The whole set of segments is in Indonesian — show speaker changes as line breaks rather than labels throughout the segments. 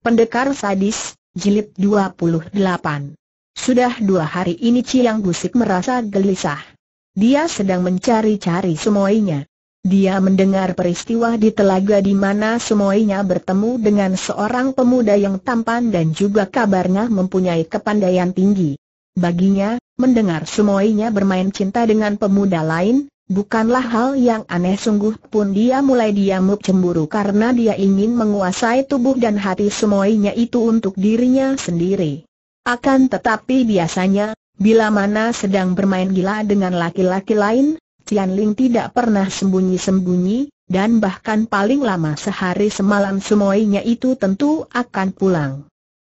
Pendekar Sadis, Jilid 28 Sudah dua hari ini Ciang Gusik merasa gelisah. Dia sedang mencari-cari semuanya. Dia mendengar peristiwa di telaga di mana semuanya bertemu dengan seorang pemuda yang tampan dan juga kabarnya mempunyai kepandaian tinggi. Baginya, mendengar semuanya bermain cinta dengan pemuda lain, Bukanlah hal yang aneh sungguh pun dia mulai diamuk cemburu karena dia ingin menguasai tubuh dan hati semuanya itu untuk dirinya sendiri. Akan tetapi biasanya, bila mana sedang bermain gila dengan laki-laki lain, Tian Ling tidak pernah sembunyi-sembunyi, dan bahkan paling lama sehari semalam semuanya itu tentu akan pulang.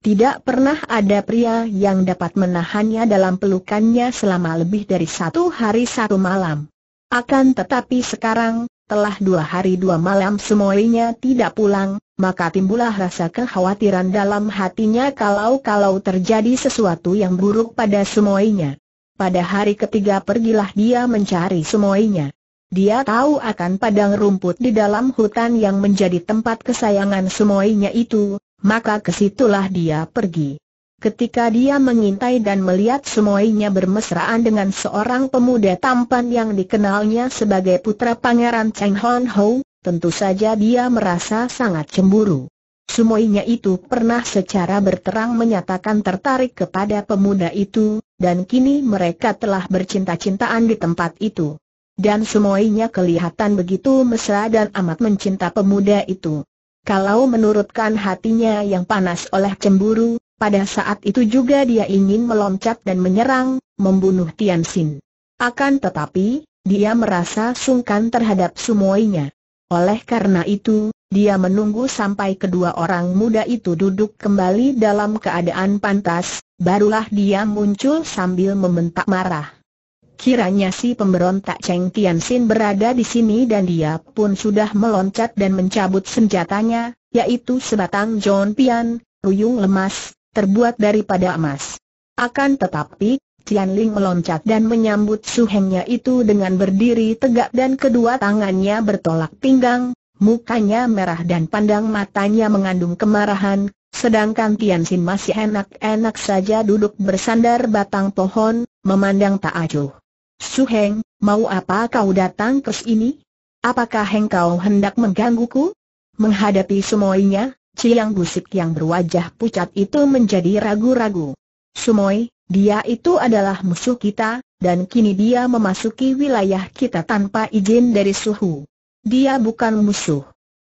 Tidak pernah ada pria yang dapat menahannya dalam pelukannya selama lebih dari satu hari satu malam. Akan tetapi sekarang, telah dua hari dua malam semuanya tidak pulang, maka timbullah rasa kekhawatiran dalam hatinya kalau-kalau terjadi sesuatu yang buruk pada semuanya. Pada hari ketiga pergilah dia mencari semuanya. Dia tahu akan padang rumput di dalam hutan yang menjadi tempat kesayangan semuanya itu, maka kesitulah dia pergi. Ketika dia mengintai dan melihat semuanya bermesraan dengan seorang pemuda tampan yang dikenalnya sebagai putra pangeran Cheng Hon Ho, tentu saja dia merasa sangat cemburu. Semuanya itu pernah secara berterang menyatakan tertarik kepada pemuda itu, dan kini mereka telah bercinta-cintaan di tempat itu. Dan semuanya kelihatan begitu mesra dan amat mencinta pemuda itu. Kalau menurutkan hatinya yang panas oleh cemburu, pada saat itu juga dia ingin meloncat dan menyerang, membunuh Tian Xin. Akan tetapi, dia merasa sungkan terhadap sumoinya. Oleh karena itu, dia menunggu sampai kedua orang muda itu duduk kembali dalam keadaan pantas, barulah dia muncul sambil membentak marah. Kiranya si pemberontak Cheng Tian Xin berada di sini dan dia pun sudah meloncat dan mencabut senjatanya, yaitu sebatang John Pian, ruyung lemas, terbuat daripada emas. Akan tetapi, Tian Ling meloncat dan menyambut suhengnya itu dengan berdiri tegak dan kedua tangannya bertolak pinggang, mukanya merah dan pandang matanya mengandung kemarahan, sedangkan Tian Xin masih enak-enak saja duduk bersandar batang pohon, memandang tak acuh. Suheng, mau apa kau datang ke sini? Apakah engkau hendak menggangguku? Menghadapi semuanya, Ciang Gusip yang berwajah pucat itu menjadi ragu-ragu. Sumoi, dia itu adalah musuh kita, dan kini dia memasuki wilayah kita tanpa izin dari suhu. Dia bukan musuh.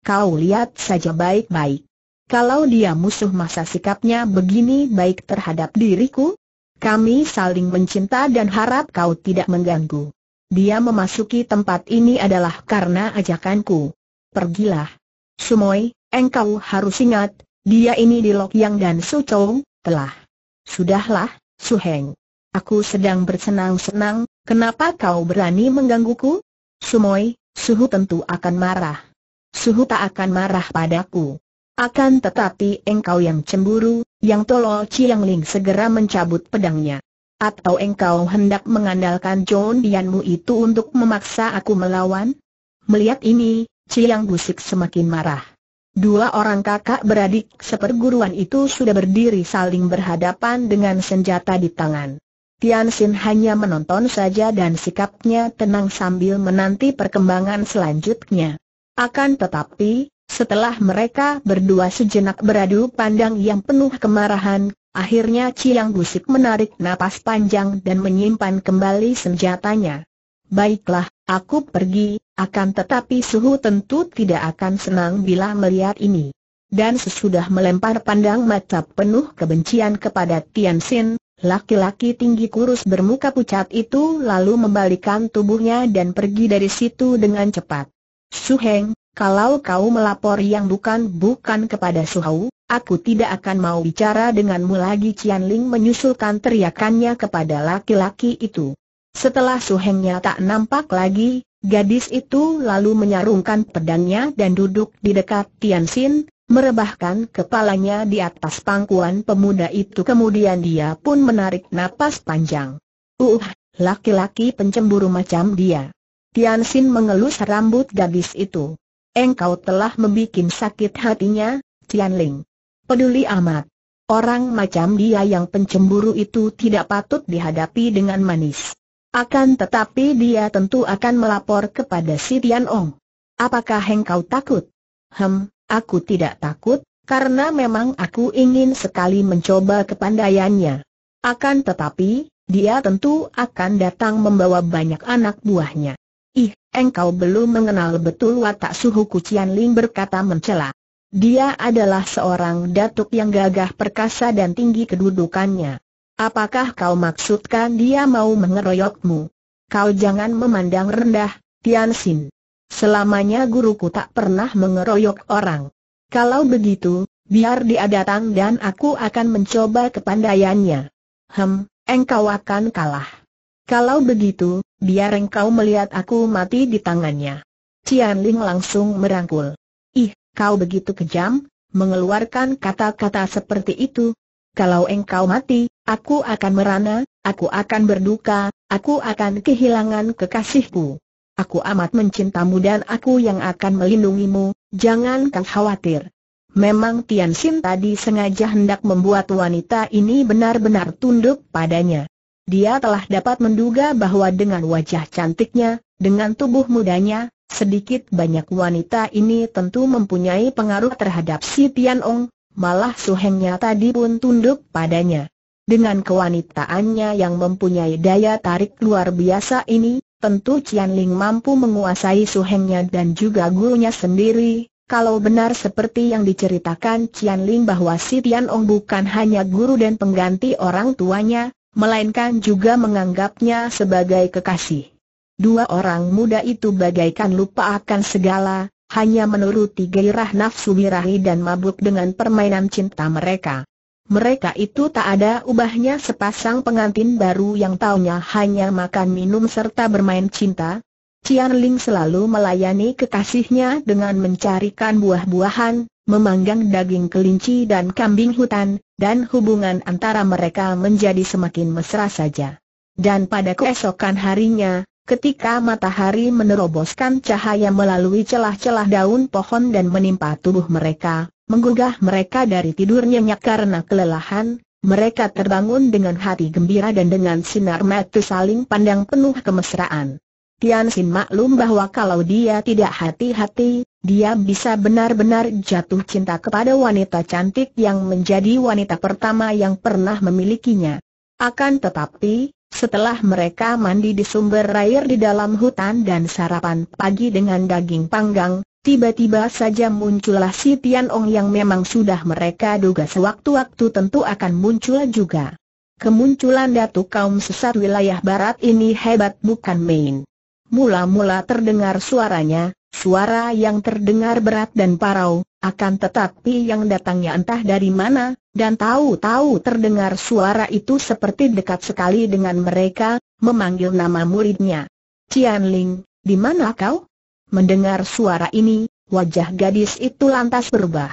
Kau lihat saja baik-baik. Kalau dia musuh masa sikapnya begini baik terhadap diriku? Kami saling mencinta dan harap kau tidak mengganggu. Dia memasuki tempat ini adalah karena ajakanku. Pergilah. Sumoi, Engkau harus ingat, dia ini di Lok Yang dan Su Chou, telah. Sudahlah, Su Heng. Aku sedang bersenang-senang, kenapa kau berani menggangguku? Sumoi, Suhu tentu akan marah. Suhu tak akan marah padaku. Akan tetapi engkau yang cemburu, yang tolol Chiang Ling segera mencabut pedangnya. Atau engkau hendak mengandalkan John Dianmu itu untuk memaksa aku melawan? Melihat ini, Chiang Gusik semakin marah. Dua orang kakak beradik seperguruan itu sudah berdiri saling berhadapan dengan senjata di tangan. Tian Xin hanya menonton saja dan sikapnya tenang sambil menanti perkembangan selanjutnya. Akan tetapi, setelah mereka berdua sejenak beradu pandang yang penuh kemarahan, akhirnya Chiang Gusik menarik napas panjang dan menyimpan kembali senjatanya. Baiklah, Aku pergi, akan tetapi Suhu tentu tidak akan senang bila melihat ini. Dan sesudah melempar pandang mata penuh kebencian kepada Tian Xin, laki-laki tinggi kurus bermuka pucat itu lalu membalikan tubuhnya dan pergi dari situ dengan cepat. Su Heng, kalau kau melapor yang bukan-bukan kepada Su Hau, aku tidak akan mau bicara denganmu lagi Cian Ling menyusulkan teriakannya kepada laki-laki itu. Setelah suhengnya tak nampak lagi, gadis itu lalu menyarungkan pedangnya dan duduk di dekat Tian Xin, merebahkan kepalanya di atas pangkuan pemuda itu kemudian dia pun menarik napas panjang. Uh, laki-laki pencemburu macam dia. Tian Xin mengelus rambut gadis itu. Engkau telah membuat sakit hatinya, Tian Ling. Peduli amat. Orang macam dia yang pencemburu itu tidak patut dihadapi dengan manis. Akan tetapi dia tentu akan melapor kepada si Tian Ong. Apakah engkau takut? Hem, aku tidak takut, karena memang aku ingin sekali mencoba kepandaiannya. Akan tetapi, dia tentu akan datang membawa banyak anak buahnya. Ih, engkau belum mengenal betul watak suhu Kucian Ling berkata mencela. Dia adalah seorang datuk yang gagah perkasa dan tinggi kedudukannya. Apakah kau maksudkan dia mau mengeroyokmu? Kau jangan memandang rendah, Tian Xin. Selamanya guruku tak pernah mengeroyok orang. Kalau begitu, biar dia datang dan aku akan mencoba kepandaiannya. Hem, engkau akan kalah. Kalau begitu, biar engkau melihat aku mati di tangannya. Tian Ling langsung merangkul. Ih, kau begitu kejam, mengeluarkan kata-kata seperti itu. Kalau engkau mati, Aku akan merana, aku akan berduka, aku akan kehilangan kekasihku. Aku amat mencintamu dan aku yang akan melindungimu, jangan kau khawatir. Memang Tian Xin tadi sengaja hendak membuat wanita ini benar-benar tunduk padanya. Dia telah dapat menduga bahwa dengan wajah cantiknya, dengan tubuh mudanya, sedikit banyak wanita ini tentu mempunyai pengaruh terhadap si Tian Ong, malah suhengnya tadi pun tunduk padanya. Dengan kewanitaannya yang mempunyai daya tarik luar biasa ini, tentu Cian Ling mampu menguasai suhengnya dan juga gurunya sendiri. Kalau benar seperti yang diceritakan Cian Ling bahwa si Tian Ong bukan hanya guru dan pengganti orang tuanya, melainkan juga menganggapnya sebagai kekasih. Dua orang muda itu bagaikan lupa akan segala, hanya menuruti gairah nafsu birahi dan mabuk dengan permainan cinta mereka mereka itu tak ada ubahnya sepasang pengantin baru yang taunya hanya makan minum serta bermain cinta. Cian Ling selalu melayani kekasihnya dengan mencarikan buah-buahan, memanggang daging kelinci dan kambing hutan, dan hubungan antara mereka menjadi semakin mesra saja. Dan pada keesokan harinya, ketika matahari meneroboskan cahaya melalui celah-celah daun pohon dan menimpa tubuh mereka, menggugah mereka dari tidur nyenyak karena kelelahan, mereka terbangun dengan hati gembira dan dengan sinar mata saling pandang penuh kemesraan. Tian Xin maklum bahwa kalau dia tidak hati-hati, dia bisa benar-benar jatuh cinta kepada wanita cantik yang menjadi wanita pertama yang pernah memilikinya. Akan tetapi, setelah mereka mandi di sumber air di dalam hutan dan sarapan pagi dengan daging panggang, Tiba-tiba saja muncullah si Tian Ong yang memang sudah mereka duga sewaktu-waktu tentu akan muncul juga. Kemunculan datuk kaum sesat wilayah barat ini hebat bukan main. Mula-mula terdengar suaranya, suara yang terdengar berat dan parau, akan tetapi yang datangnya entah dari mana, dan tahu-tahu terdengar suara itu seperti dekat sekali dengan mereka, memanggil nama muridnya. Cian Ling, di mana kau? Mendengar suara ini, wajah gadis itu lantas berubah.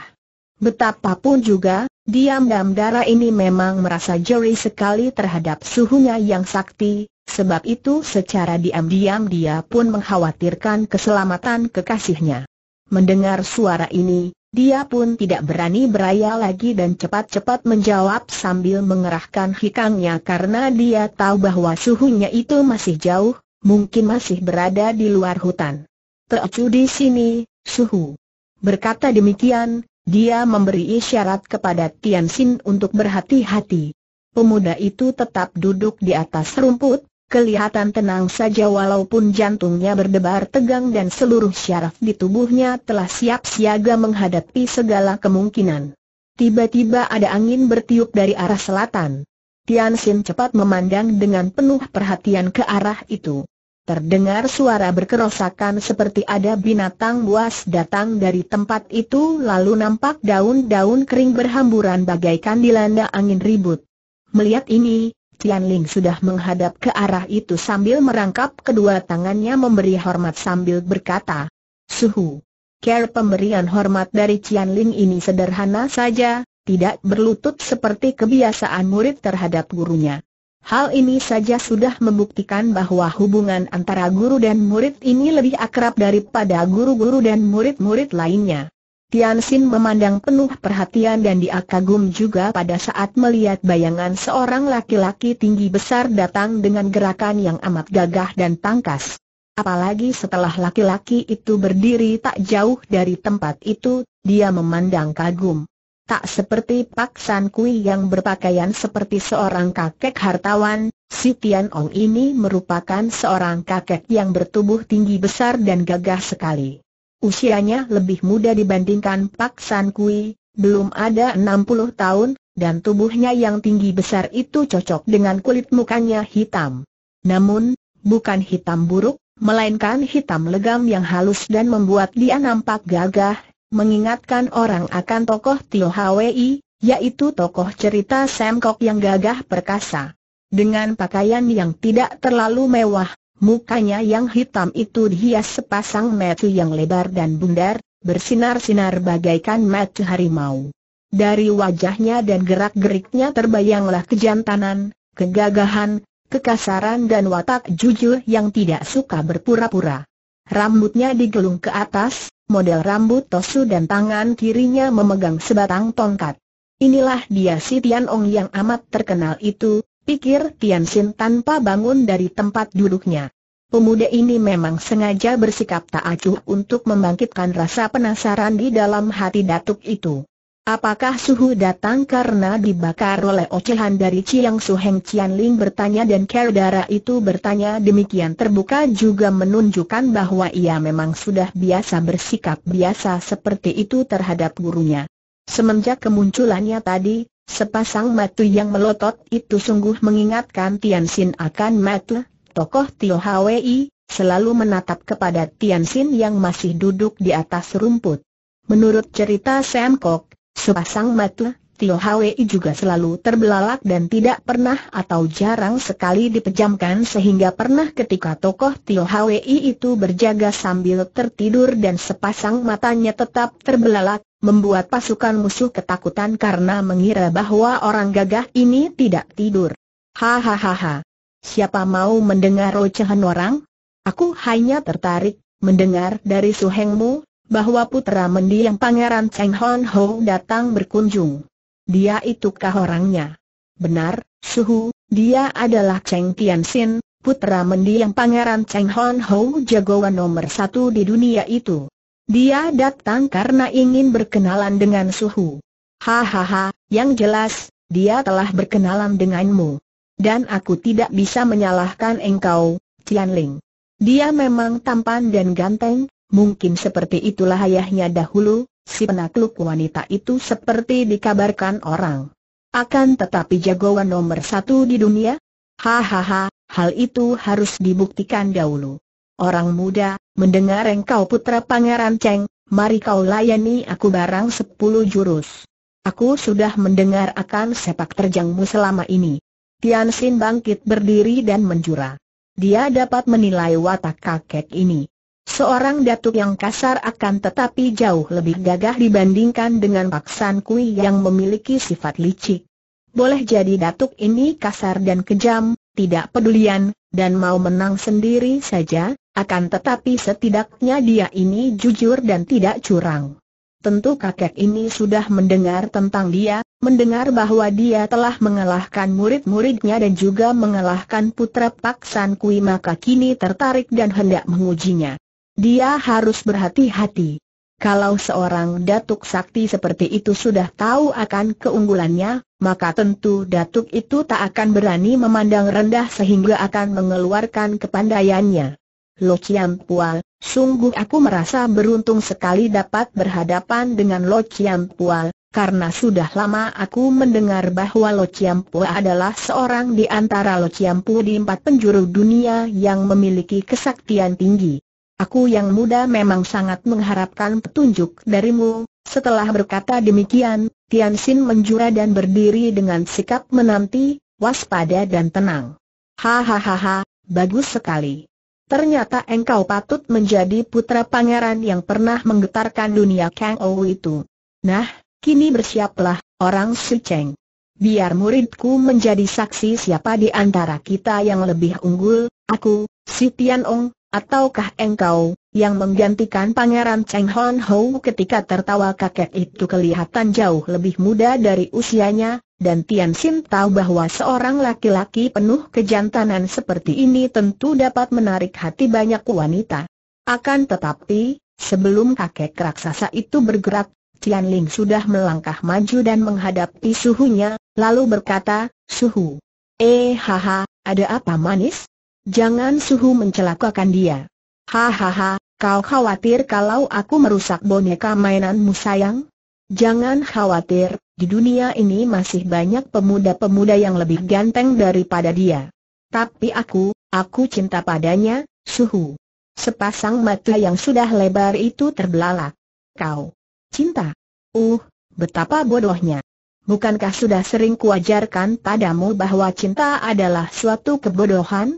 Betapapun juga, diam darah ini memang merasa jeri sekali terhadap suhunya yang sakti, sebab itu secara diam-diam dia pun mengkhawatirkan keselamatan kekasihnya. Mendengar suara ini, dia pun tidak berani beraya lagi dan cepat-cepat menjawab sambil mengerahkan hikangnya karena dia tahu bahwa suhunya itu masih jauh, mungkin masih berada di luar hutan. Teacu di sini, suhu. Berkata demikian, dia memberi isyarat kepada Tian Xin untuk berhati-hati. Pemuda itu tetap duduk di atas rumput, kelihatan tenang saja walaupun jantungnya berdebar tegang dan seluruh syaraf di tubuhnya telah siap siaga menghadapi segala kemungkinan. Tiba-tiba ada angin bertiup dari arah selatan. Tian Xin cepat memandang dengan penuh perhatian ke arah itu. Terdengar suara berkerosakan seperti ada binatang buas datang dari tempat itu lalu nampak daun-daun kering berhamburan bagaikan dilanda angin ribut. Melihat ini, Tian Ling sudah menghadap ke arah itu sambil merangkap kedua tangannya memberi hormat sambil berkata, Suhu. Care pemberian hormat dari Tian Ling ini sederhana saja, tidak berlutut seperti kebiasaan murid terhadap gurunya. Hal ini saja sudah membuktikan bahwa hubungan antara guru dan murid ini lebih akrab daripada guru-guru dan murid-murid lainnya. Tian Xin memandang penuh perhatian dan dia kagum juga pada saat melihat bayangan seorang laki-laki tinggi besar datang dengan gerakan yang amat gagah dan tangkas. Apalagi setelah laki-laki itu berdiri tak jauh dari tempat itu, dia memandang kagum. Tak seperti Pak San Kui yang berpakaian seperti seorang kakek hartawan, si Tian Ong ini merupakan seorang kakek yang bertubuh tinggi besar dan gagah sekali. Usianya lebih muda dibandingkan Pak San Kui, belum ada 60 tahun, dan tubuhnya yang tinggi besar itu cocok dengan kulit mukanya hitam. Namun, bukan hitam buruk, melainkan hitam legam yang halus dan membuat dia nampak gagah, mengingatkan orang akan tokoh Tio Hwi, yaitu tokoh cerita Sam Kok yang gagah perkasa. Dengan pakaian yang tidak terlalu mewah, mukanya yang hitam itu dihias sepasang mata yang lebar dan bundar, bersinar-sinar bagaikan mata harimau. Dari wajahnya dan gerak-geriknya terbayanglah kejantanan, kegagahan, kekasaran dan watak jujur yang tidak suka berpura-pura. Rambutnya digelung ke atas, model rambut tosu dan tangan kirinya memegang sebatang tongkat. Inilah dia si Tian Ong yang amat terkenal itu, pikir Tian Xin tanpa bangun dari tempat duduknya. Pemuda ini memang sengaja bersikap tak acuh untuk membangkitkan rasa penasaran di dalam hati datuk itu. Apakah suhu datang karena dibakar oleh ocehan dari Chiang Su Heng Chian Ling bertanya dan Kerdara itu bertanya demikian terbuka juga menunjukkan bahwa ia memang sudah biasa bersikap biasa seperti itu terhadap gurunya. Semenjak kemunculannya tadi, sepasang matu yang melotot itu sungguh mengingatkan Tian Xin akan matu, tokoh Tio Hwi, selalu menatap kepada Tian Xin yang masih duduk di atas rumput. Menurut cerita Sam Kok, Sepasang mata, Tio Hwi juga selalu terbelalak dan tidak pernah atau jarang sekali dipejamkan sehingga pernah ketika tokoh Tio Hwi itu berjaga sambil tertidur dan sepasang matanya tetap terbelalak, membuat pasukan musuh ketakutan karena mengira bahwa orang gagah ini tidak tidur. Hahaha. Siapa mau mendengar ocehan orang? Aku hanya tertarik mendengar dari suhengmu bahwa putra mendiang pangeran Cheng Hon Ho datang berkunjung. Dia itukah orangnya? Benar, Suhu, dia adalah Cheng Tian Sin, putra mendiang pangeran Cheng Hon Ho jagoan nomor satu di dunia itu. Dia datang karena ingin berkenalan dengan Suhu. Hahaha, yang jelas, dia telah berkenalan denganmu. Dan aku tidak bisa menyalahkan engkau, Tian Ling. Dia memang tampan dan ganteng, Mungkin seperti itulah ayahnya dahulu, si penakluk wanita itu seperti dikabarkan orang. Akan tetapi jagoan nomor satu di dunia? Hahaha, hal itu harus dibuktikan dahulu. Orang muda, mendengar engkau putra pangeran Cheng, mari kau layani aku barang sepuluh jurus. Aku sudah mendengar akan sepak terjangmu selama ini. Tian Xin bangkit berdiri dan menjura. Dia dapat menilai watak kakek ini. Seorang datuk yang kasar akan tetapi jauh lebih gagah dibandingkan dengan Pak San Kui yang memiliki sifat licik. Boleh jadi datuk ini kasar dan kejam, tidak pedulian, dan mau menang sendiri saja, akan tetapi setidaknya dia ini jujur dan tidak curang. Tentu kakek ini sudah mendengar tentang dia, mendengar bahwa dia telah mengalahkan murid-muridnya dan juga mengalahkan putra Pak San Kui maka kini tertarik dan hendak mengujinya. Dia harus berhati-hati. Kalau seorang datuk sakti seperti itu sudah tahu akan keunggulannya, maka tentu datuk itu tak akan berani memandang rendah sehingga akan mengeluarkan kepandaiannya. Lo Chiam Pual, sungguh aku merasa beruntung sekali dapat berhadapan dengan Lo Chiam Pual, karena sudah lama aku mendengar bahwa Lo Chiam Pual adalah seorang di antara Lo Chiam Pual di empat penjuru dunia yang memiliki kesaktian tinggi. Aku yang muda memang sangat mengharapkan petunjuk darimu. Setelah berkata demikian, Tian Xin menjura dan berdiri dengan sikap menanti, waspada dan tenang. Hahaha, bagus sekali. Ternyata engkau patut menjadi putra pangeran yang pernah menggetarkan dunia Kang Ou itu. Nah, kini bersiaplah, orang Su Cheng. Biar muridku menjadi saksi siapa di antara kita yang lebih unggul, aku, si Tian Ong, Ataukah engkau, yang menggantikan Pangeran Cheng Hon Ho ketika tertawa kakek itu kelihatan jauh lebih muda dari usianya, dan Tian Xin tahu bahwa seorang laki-laki penuh kejantanan seperti ini tentu dapat menarik hati banyak wanita. Akan tetapi, sebelum kakek raksasa itu bergerak, Tian Ling sudah melangkah maju dan menghadapi suhunya, lalu berkata, Suhu, eh haha, ada apa manis? Jangan suhu mencelakakan dia. Hahaha, kau khawatir kalau aku merusak boneka mainanmu sayang? Jangan khawatir, di dunia ini masih banyak pemuda-pemuda yang lebih ganteng daripada dia. Tapi aku, aku cinta padanya, suhu. Sepasang mata yang sudah lebar itu terbelalak. Kau cinta? Uh, betapa bodohnya. Bukankah sudah sering kuajarkan padamu bahwa cinta adalah suatu kebodohan?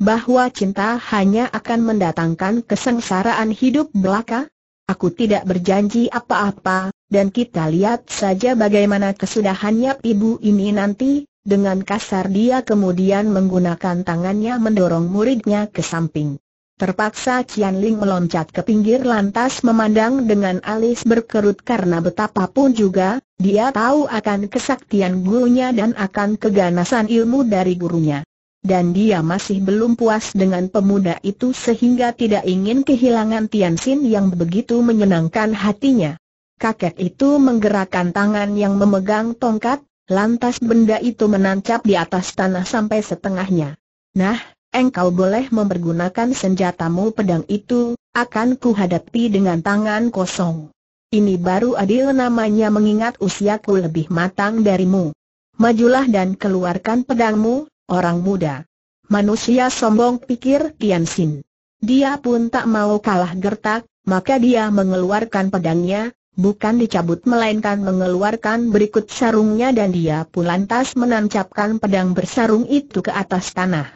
bahwa cinta hanya akan mendatangkan kesengsaraan hidup belaka? Aku tidak berjanji apa-apa, dan kita lihat saja bagaimana kesudahannya ibu ini nanti, dengan kasar dia kemudian menggunakan tangannya mendorong muridnya ke samping. Terpaksa Cian Ling meloncat ke pinggir lantas memandang dengan alis berkerut karena betapapun juga, dia tahu akan kesaktian gurunya dan akan keganasan ilmu dari gurunya dan dia masih belum puas dengan pemuda itu sehingga tidak ingin kehilangan Tianxin yang begitu menyenangkan hatinya. Kakek itu menggerakkan tangan yang memegang tongkat, lantas benda itu menancap di atas tanah sampai setengahnya. Nah, engkau boleh mempergunakan senjatamu pedang itu, akan kuhadapi dengan tangan kosong. Ini baru adil namanya mengingat usiaku lebih matang darimu. Majulah dan keluarkan pedangmu, Orang muda. Manusia sombong pikir Tian Xin. Dia pun tak mau kalah gertak, maka dia mengeluarkan pedangnya, bukan dicabut melainkan mengeluarkan berikut sarungnya dan dia pun lantas menancapkan pedang bersarung itu ke atas tanah.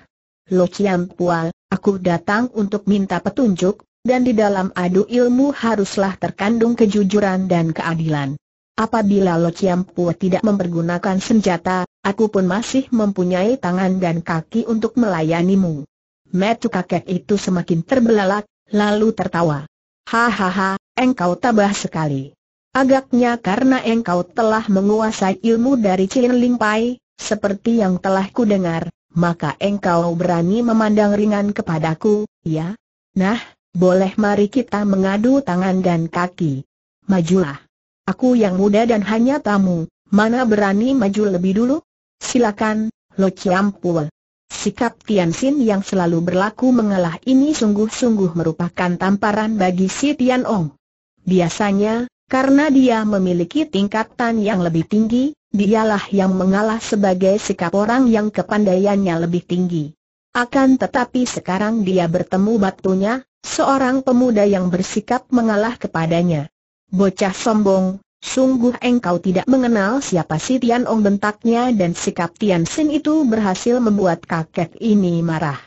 Lo Chiam Pual, aku datang untuk minta petunjuk, dan di dalam adu ilmu haruslah terkandung kejujuran dan keadilan. Apabila Lo Chiam tidak mempergunakan senjata, aku pun masih mempunyai tangan dan kaki untuk melayanimu. Metu kakek itu semakin terbelalak, lalu tertawa. Hahaha, engkau tabah sekali. Agaknya karena engkau telah menguasai ilmu dari Chin Ling Pai, seperti yang telah kudengar, maka engkau berani memandang ringan kepadaku, ya? Nah, boleh mari kita mengadu tangan dan kaki. Majulah. Aku yang muda dan hanya tamu, mana berani maju lebih dulu? Silakan, Lo Chiampua. Sikap Tian Xin yang selalu berlaku mengalah ini sungguh-sungguh merupakan tamparan bagi si Tian Ong. Biasanya, karena dia memiliki tingkatan yang lebih tinggi, dialah yang mengalah sebagai sikap orang yang kepandaiannya lebih tinggi. Akan tetapi sekarang dia bertemu batunya, seorang pemuda yang bersikap mengalah kepadanya. Bocah sombong, sungguh engkau tidak mengenal siapa si Tian Ong bentaknya dan sikap Tian Sin itu berhasil membuat kakek ini marah.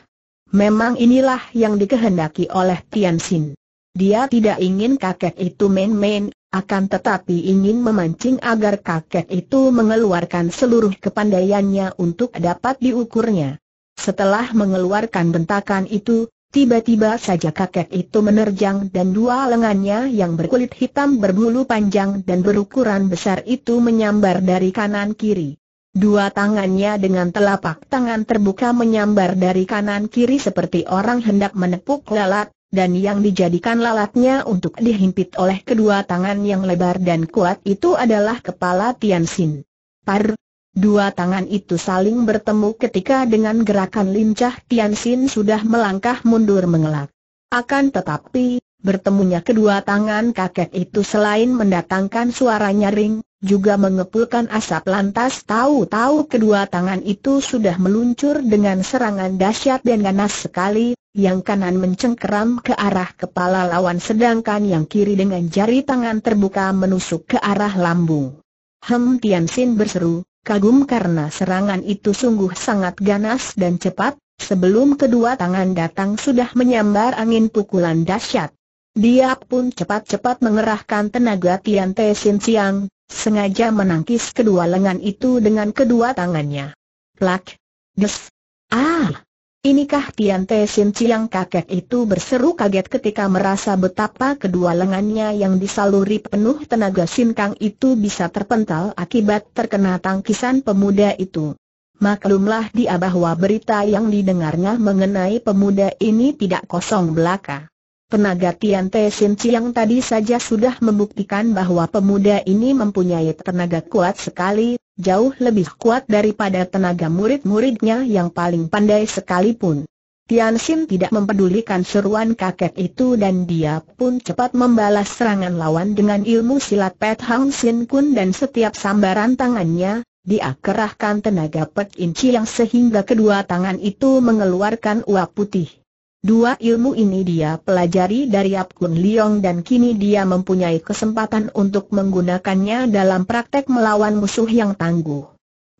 Memang inilah yang dikehendaki oleh Tian Sin. Dia tidak ingin kakek itu main-main, akan tetapi ingin memancing agar kakek itu mengeluarkan seluruh kepandaiannya untuk dapat diukurnya. Setelah mengeluarkan bentakan itu, Tiba-tiba saja kakek itu menerjang dan dua lengannya yang berkulit hitam berbulu panjang dan berukuran besar itu menyambar dari kanan kiri. Dua tangannya dengan telapak tangan terbuka menyambar dari kanan kiri seperti orang hendak menepuk lalat, dan yang dijadikan lalatnya untuk dihimpit oleh kedua tangan yang lebar dan kuat itu adalah kepala Tian Xin. Par, Dua tangan itu saling bertemu ketika dengan gerakan lincah Tian Xin sudah melangkah mundur mengelak. Akan tetapi, bertemunya kedua tangan kakek itu selain mendatangkan suara nyaring, juga mengepulkan asap lantas tahu-tahu kedua tangan itu sudah meluncur dengan serangan dahsyat dan ganas sekali, yang kanan mencengkeram ke arah kepala lawan sedangkan yang kiri dengan jari tangan terbuka menusuk ke arah lambung. Hem Tian Xin berseru, kagum karena serangan itu sungguh sangat ganas dan cepat, sebelum kedua tangan datang sudah menyambar angin pukulan dahsyat. Dia pun cepat-cepat mengerahkan tenaga Tian Te Sin Siang, sengaja menangkis kedua lengan itu dengan kedua tangannya. Plak! Des! Ah! Inikah Tian Te Sin Chiang kakek itu berseru kaget ketika merasa betapa kedua lengannya yang disaluri penuh tenaga Sin Kang itu bisa terpental akibat terkena tangkisan pemuda itu. Maklumlah dia bahwa berita yang didengarnya mengenai pemuda ini tidak kosong belaka. Tenaga Tian Te Sin Chiang tadi saja sudah membuktikan bahwa pemuda ini mempunyai tenaga kuat sekali, jauh lebih kuat daripada tenaga murid-muridnya yang paling pandai sekalipun. Tian Xin tidak mempedulikan seruan kakek itu dan dia pun cepat membalas serangan lawan dengan ilmu silat Pet Hang Sin Kun dan setiap sambaran tangannya, dia kerahkan tenaga Pet Inci yang sehingga kedua tangan itu mengeluarkan uap putih. Dua ilmu ini dia pelajari dari Yap Kun Leong dan kini dia mempunyai kesempatan untuk menggunakannya dalam praktek melawan musuh yang tangguh.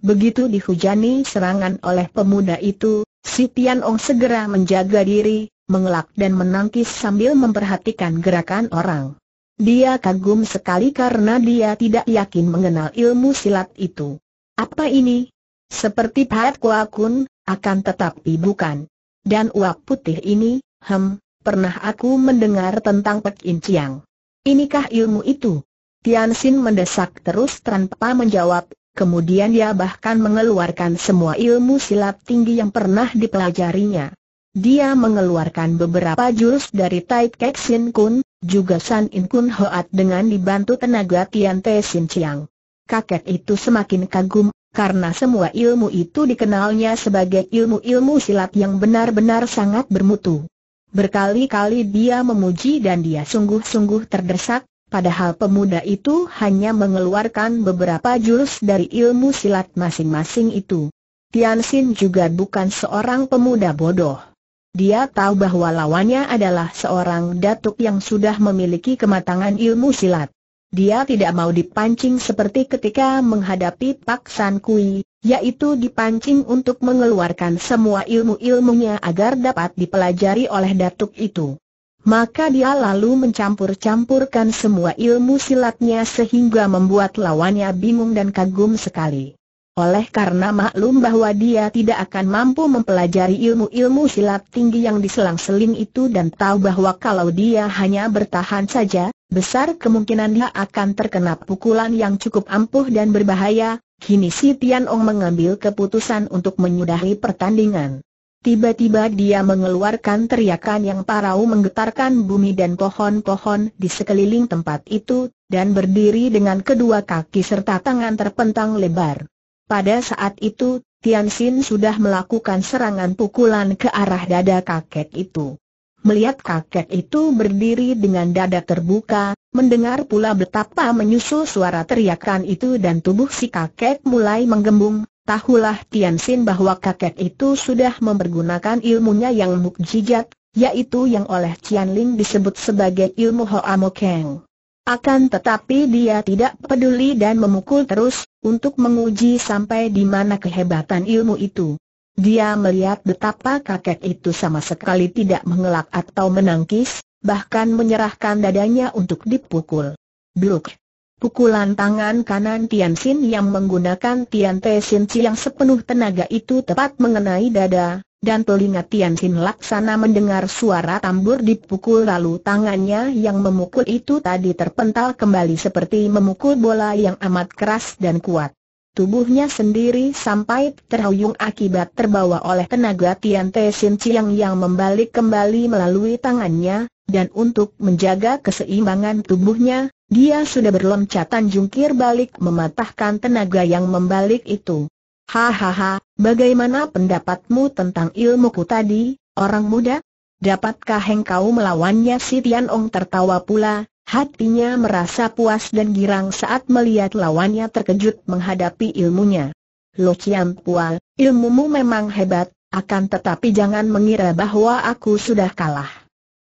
Begitu dihujani serangan oleh pemuda itu, si Tian Ong segera menjaga diri, mengelak dan menangkis sambil memperhatikan gerakan orang. Dia kagum sekali karena dia tidak yakin mengenal ilmu silat itu. Apa ini? Seperti Pat Kua Kun, akan tetapi bukan. Dan uap putih ini, hem, pernah aku mendengar tentang Pek In Chiang. Inikah ilmu itu? Tian Xin mendesak terus tanpa menjawab, kemudian dia bahkan mengeluarkan semua ilmu silat tinggi yang pernah dipelajarinya. Dia mengeluarkan beberapa jurus dari Tai Kek Sin Kun, juga San In Kun Hoat dengan dibantu tenaga Tian Te Sin Chiang. Kakek itu semakin kagum karena semua ilmu itu dikenalnya sebagai ilmu-ilmu silat yang benar-benar sangat bermutu. Berkali-kali dia memuji dan dia sungguh-sungguh terdesak, padahal pemuda itu hanya mengeluarkan beberapa jurus dari ilmu silat masing-masing itu. Tian Xin juga bukan seorang pemuda bodoh. Dia tahu bahwa lawannya adalah seorang datuk yang sudah memiliki kematangan ilmu silat. Dia tidak mau dipancing seperti ketika menghadapi Pak San Kui, yaitu dipancing untuk mengeluarkan semua ilmu-ilmunya agar dapat dipelajari oleh datuk itu. Maka dia lalu mencampur-campurkan semua ilmu silatnya sehingga membuat lawannya bingung dan kagum sekali. Oleh karena maklum bahwa dia tidak akan mampu mempelajari ilmu-ilmu silat tinggi yang diselang-seling itu dan tahu bahwa kalau dia hanya bertahan saja, besar kemungkinan dia akan terkena pukulan yang cukup ampuh dan berbahaya, kini si Tian Ong mengambil keputusan untuk menyudahi pertandingan. Tiba-tiba dia mengeluarkan teriakan yang parau menggetarkan bumi dan pohon-pohon di sekeliling tempat itu, dan berdiri dengan kedua kaki serta tangan terpentang lebar. Pada saat itu, Tian Xin sudah melakukan serangan pukulan ke arah dada kakek itu. Melihat kakek itu berdiri dengan dada terbuka, mendengar pula betapa menyusul suara teriakan itu dan tubuh si kakek mulai menggembung, tahulah Tian Xin bahwa kakek itu sudah mempergunakan ilmunya yang mukjizat, yaitu yang oleh Tian Ling disebut sebagai ilmu Hoa Mo Keng. Akan tetapi dia tidak peduli dan memukul terus, untuk menguji sampai di mana kehebatan ilmu itu. Dia melihat betapa kakek itu sama sekali tidak mengelak atau menangkis, bahkan menyerahkan dadanya untuk dipukul. Bluk! Pukulan tangan kanan Tian Xin yang menggunakan Tian Te Sin Chi yang sepenuh tenaga itu tepat mengenai dada, dan telinga Tian Sin Laksana mendengar suara tambur dipukul lalu tangannya yang memukul itu tadi terpental kembali seperti memukul bola yang amat keras dan kuat. Tubuhnya sendiri sampai terhuyung akibat terbawa oleh tenaga Tian Te Sin Chiang yang membalik kembali melalui tangannya, dan untuk menjaga keseimbangan tubuhnya, dia sudah berloncatan jungkir balik mematahkan tenaga yang membalik itu. Hahaha, bagaimana pendapatmu tentang ilmuku tadi, orang muda? Dapatkah engkau melawannya? Si Tian Ong tertawa pula, hatinya merasa puas dan girang saat melihat lawannya terkejut menghadapi ilmunya. Lo Chiam Pual, ilmumu memang hebat, akan tetapi jangan mengira bahwa aku sudah kalah.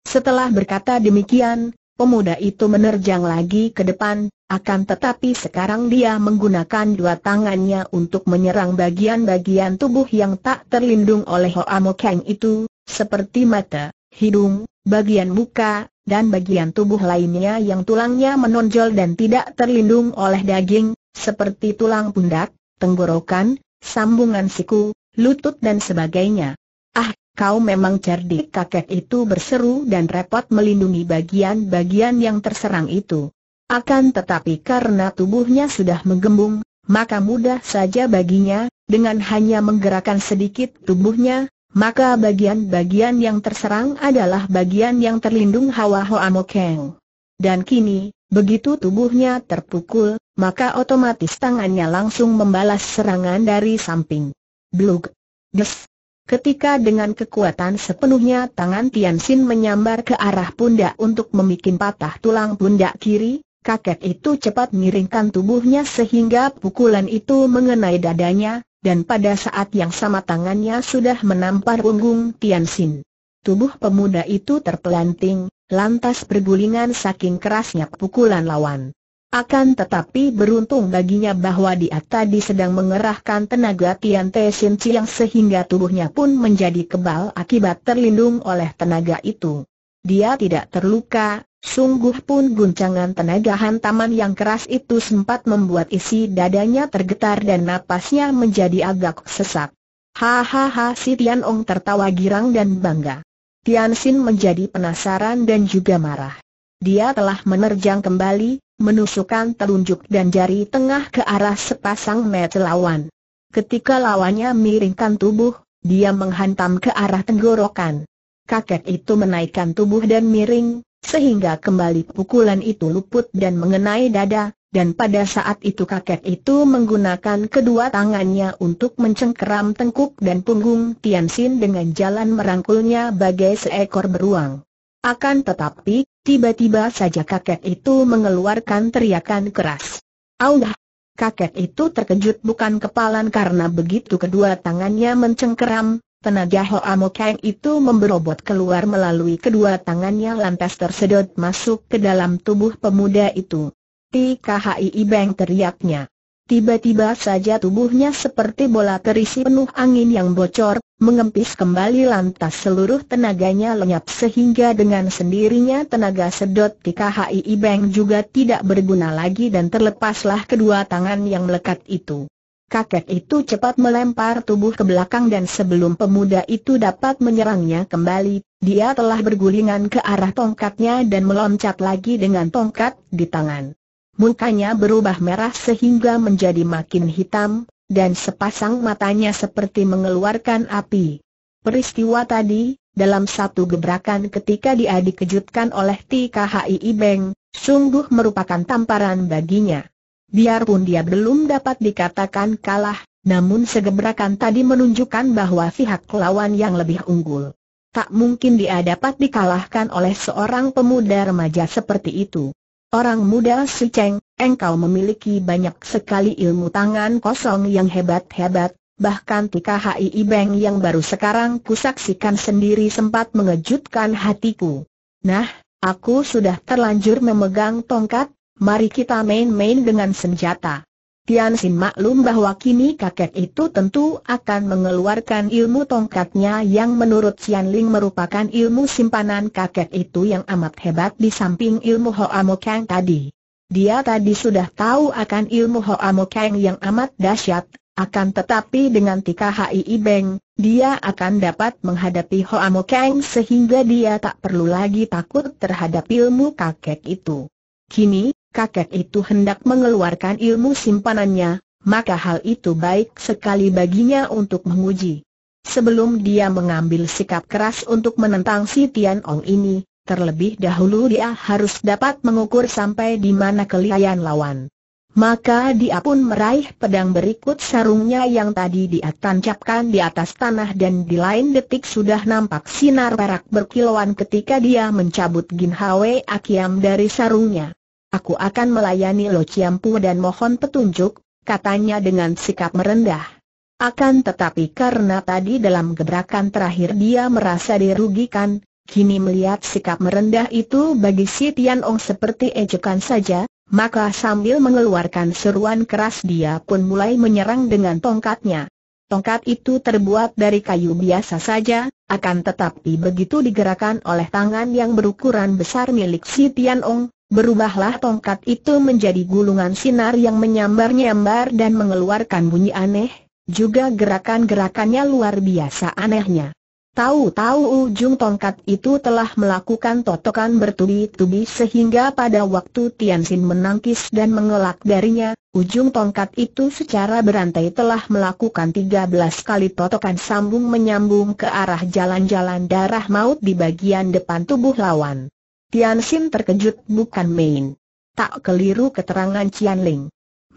Setelah berkata demikian, pemuda itu menerjang lagi ke depan, akan tetapi sekarang dia menggunakan dua tangannya untuk menyerang bagian-bagian tubuh yang tak terlindung oleh Mo Kang itu, seperti mata, hidung, bagian muka, dan bagian tubuh lainnya yang tulangnya menonjol dan tidak terlindung oleh daging, seperti tulang pundak, tenggorokan, sambungan siku, lutut dan sebagainya. Ah, kau memang cerdik kakek itu berseru dan repot melindungi bagian-bagian yang terserang itu. Akan tetapi karena tubuhnya sudah menggembung, maka mudah saja baginya, dengan hanya menggerakkan sedikit tubuhnya, maka bagian-bagian yang terserang adalah bagian yang terlindung hawa Hoamokeng. Dan kini, begitu tubuhnya terpukul, maka otomatis tangannya langsung membalas serangan dari samping. Blug! Des! Ketika dengan kekuatan sepenuhnya tangan Tianxin menyambar ke arah pundak untuk memikin patah tulang pundak kiri, kakek itu cepat miringkan tubuhnya sehingga pukulan itu mengenai dadanya, dan pada saat yang sama tangannya sudah menampar punggung Tianxin. Tubuh pemuda itu terpelanting, lantas bergulingan saking kerasnya pukulan lawan. Akan tetapi beruntung baginya bahwa dia tadi sedang mengerahkan tenaga Tian Te Sin Chiang sehingga tubuhnya pun menjadi kebal akibat terlindung oleh tenaga itu. Dia tidak terluka, Sungguh pun guncangan tenaga hantaman yang keras itu sempat membuat isi dadanya tergetar dan napasnya menjadi agak sesak. Hahaha si Tian Ong tertawa girang dan bangga. Tian Xin menjadi penasaran dan juga marah. Dia telah menerjang kembali, menusukkan telunjuk dan jari tengah ke arah sepasang mata lawan. Ketika lawannya miringkan tubuh, dia menghantam ke arah tenggorokan. Kakek itu menaikkan tubuh dan miring, sehingga kembali pukulan itu luput dan mengenai dada, dan pada saat itu kakek itu menggunakan kedua tangannya untuk mencengkeram tengkuk dan punggung Tian Xin dengan jalan merangkulnya bagai seekor beruang. Akan tetapi, tiba-tiba saja kakek itu mengeluarkan teriakan keras. Aulah! Kakek itu terkejut bukan kepalan karena begitu kedua tangannya mencengkeram, Tenaga Hoa Kang itu memberobot keluar melalui kedua tangannya lantas tersedot masuk ke dalam tubuh pemuda itu. TKHI Beng teriaknya. Tiba-tiba saja tubuhnya seperti bola terisi penuh angin yang bocor, mengempis kembali lantas seluruh tenaganya lenyap sehingga dengan sendirinya tenaga sedot TKHI Beng juga tidak berguna lagi dan terlepaslah kedua tangan yang melekat itu. Kakek itu cepat melempar tubuh ke belakang dan sebelum pemuda itu dapat menyerangnya kembali, dia telah bergulingan ke arah tongkatnya dan meloncat lagi dengan tongkat di tangan. Mukanya berubah merah sehingga menjadi makin hitam, dan sepasang matanya seperti mengeluarkan api. Peristiwa tadi, dalam satu gebrakan ketika dia dikejutkan oleh TKHI Ibeng, sungguh merupakan tamparan baginya. Biarpun dia belum dapat dikatakan kalah, namun segebrakan tadi menunjukkan bahwa pihak lawan yang lebih unggul. Tak mungkin dia dapat dikalahkan oleh seorang pemuda remaja seperti itu. Orang muda si Cheng, engkau memiliki banyak sekali ilmu tangan kosong yang hebat-hebat, bahkan Tika Hai Ibeng yang baru sekarang kusaksikan sendiri sempat mengejutkan hatiku. Nah, aku sudah terlanjur memegang tongkat, mari kita main-main dengan senjata. Tian Xin maklum bahwa kini kakek itu tentu akan mengeluarkan ilmu tongkatnya yang menurut Xian Ling merupakan ilmu simpanan kakek itu yang amat hebat di samping ilmu Mo Kang tadi. Dia tadi sudah tahu akan ilmu Mo Kang yang amat dahsyat, akan tetapi dengan Tika I Beng, dia akan dapat menghadapi Mo Kang sehingga dia tak perlu lagi takut terhadap ilmu kakek itu. Kini, kakek itu hendak mengeluarkan ilmu simpanannya, maka hal itu baik sekali baginya untuk menguji. Sebelum dia mengambil sikap keras untuk menentang si Tian Ong ini, terlebih dahulu dia harus dapat mengukur sampai di mana kelihayan lawan. Maka dia pun meraih pedang berikut sarungnya yang tadi dia tancapkan di atas tanah dan di lain detik sudah nampak sinar perak berkilauan ketika dia mencabut Gin Hwe Akiam dari sarungnya. Aku akan melayani Lo Ciampu dan mohon petunjuk, katanya dengan sikap merendah. Akan tetapi karena tadi dalam gebrakan terakhir dia merasa dirugikan, kini melihat sikap merendah itu bagi si Tian Ong seperti ejekan saja, maka sambil mengeluarkan seruan keras dia pun mulai menyerang dengan tongkatnya. Tongkat itu terbuat dari kayu biasa saja, akan tetapi begitu digerakkan oleh tangan yang berukuran besar milik si Tian Ong, Berubahlah tongkat itu menjadi gulungan sinar yang menyambar-nyambar dan mengeluarkan bunyi aneh, juga gerakan-gerakannya luar biasa anehnya. Tahu-tahu ujung tongkat itu telah melakukan totokan bertubi-tubi sehingga pada waktu Tianxin menangkis dan mengelak darinya, ujung tongkat itu secara berantai telah melakukan 13 kali totokan sambung menyambung ke arah jalan-jalan darah maut di bagian depan tubuh lawan. Tian Sim terkejut bukan main. Tak keliru keterangan Cian Ling.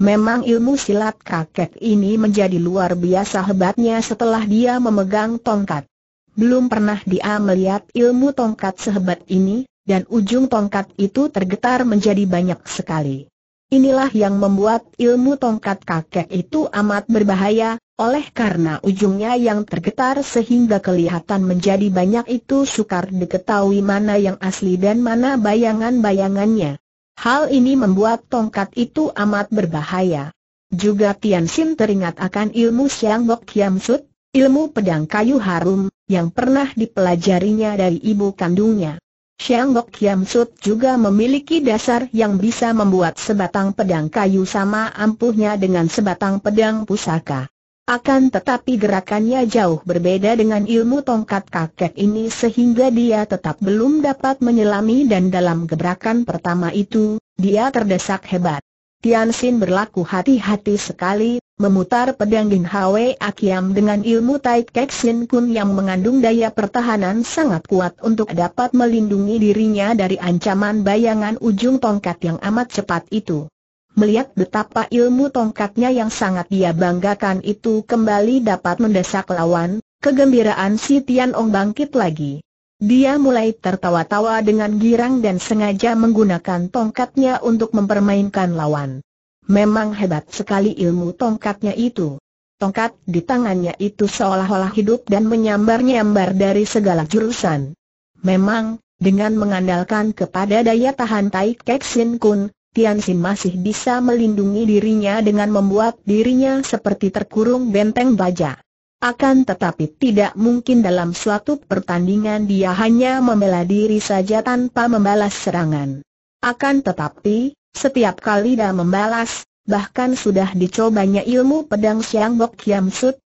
Memang ilmu silat kakek ini menjadi luar biasa hebatnya setelah dia memegang tongkat. Belum pernah dia melihat ilmu tongkat sehebat ini, dan ujung tongkat itu tergetar menjadi banyak sekali. Inilah yang membuat ilmu tongkat kakek itu amat berbahaya, oleh karena ujungnya yang tergetar sehingga kelihatan menjadi banyak itu sukar diketahui mana yang asli dan mana bayangan-bayangannya. Hal ini membuat tongkat itu amat berbahaya. Juga Tian Sim teringat akan ilmu Siang Bok Kiam Sut, ilmu pedang kayu harum, yang pernah dipelajarinya dari ibu kandungnya. Siang Bok Kiam Sut juga memiliki dasar yang bisa membuat sebatang pedang kayu sama ampuhnya dengan sebatang pedang pusaka. Akan tetapi gerakannya jauh berbeda dengan ilmu tongkat kakek ini sehingga dia tetap belum dapat menyelami dan dalam gebrakan pertama itu, dia terdesak hebat. Tian Xin berlaku hati-hati sekali, memutar pedang Ding Hwe Akiam dengan ilmu Tai Kek Sin Kun yang mengandung daya pertahanan sangat kuat untuk dapat melindungi dirinya dari ancaman bayangan ujung tongkat yang amat cepat itu melihat betapa ilmu tongkatnya yang sangat dia banggakan itu kembali dapat mendesak lawan, kegembiraan si Tian Ong bangkit lagi. Dia mulai tertawa-tawa dengan girang dan sengaja menggunakan tongkatnya untuk mempermainkan lawan. Memang hebat sekali ilmu tongkatnya itu. Tongkat di tangannya itu seolah-olah hidup dan menyambar-nyambar dari segala jurusan. Memang, dengan mengandalkan kepada daya tahan Tai Kek Sin Kun, Tian Xin masih bisa melindungi dirinya dengan membuat dirinya seperti terkurung benteng baja. Akan tetapi tidak mungkin dalam suatu pertandingan dia hanya membela diri saja tanpa membalas serangan. Akan tetapi, setiap kali dia membalas, bahkan sudah dicobanya ilmu pedang Siang Bok Kiam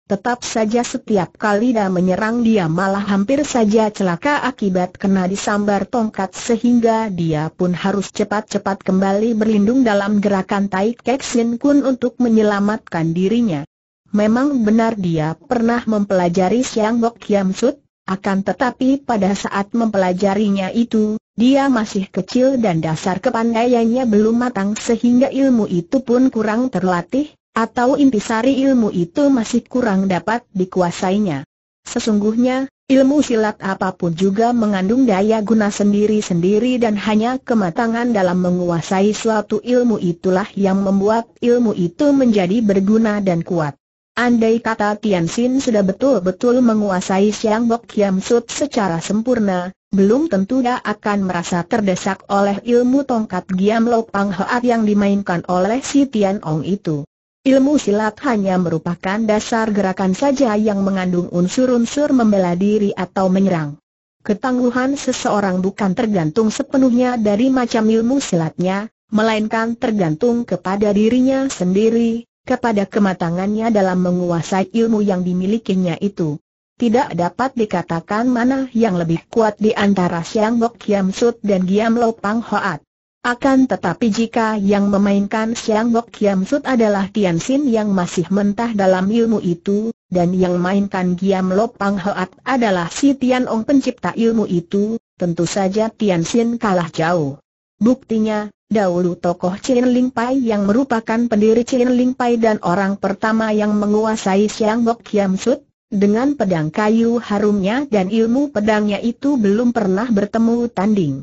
Tetap saja setiap kali dia menyerang dia malah hampir saja celaka akibat kena disambar tongkat sehingga dia pun harus cepat-cepat kembali berlindung dalam gerakan Tai Kek Kun untuk menyelamatkan dirinya. Memang benar dia pernah mempelajari Siang Bok Kiam Sut, akan tetapi pada saat mempelajarinya itu, dia masih kecil dan dasar kepandaiannya belum matang sehingga ilmu itu pun kurang terlatih, atau intisari ilmu itu masih kurang dapat dikuasainya. Sesungguhnya, ilmu silat apapun juga mengandung daya guna sendiri-sendiri dan hanya kematangan dalam menguasai suatu ilmu itulah yang membuat ilmu itu menjadi berguna dan kuat. Andai kata Tian Xin sudah betul-betul menguasai Siang Bok Kiam Sut secara sempurna, belum tentu dia akan merasa terdesak oleh ilmu tongkat Giam Lo Pang Hoat yang dimainkan oleh si Tian Ong itu. Ilmu silat hanya merupakan dasar gerakan saja yang mengandung unsur-unsur membela diri atau menyerang. Ketangguhan seseorang bukan tergantung sepenuhnya dari macam ilmu silatnya, melainkan tergantung kepada dirinya sendiri, kepada kematangannya dalam menguasai ilmu yang dimilikinya itu. Tidak dapat dikatakan mana yang lebih kuat di antara Siang Bok Kiam Sut dan Giam Lo Pang Hoat. Akan tetapi jika yang memainkan Siang Bok Kiam Sud adalah Tian Xin yang masih mentah dalam ilmu itu, dan yang memainkan Kiam Lop Pang Hoat adalah si Tian Ong pencipta ilmu itu, tentu saja Tian Xin kalah jauh. Buktinya, dahulu tokoh Chin Ling Pai yang merupakan pendiri Chin Ling Pai dan orang pertama yang menguasai Siang Bok Kiam Sud, dengan pedang kayu harumnya dan ilmu pedangnya itu belum pernah bertemu tanding.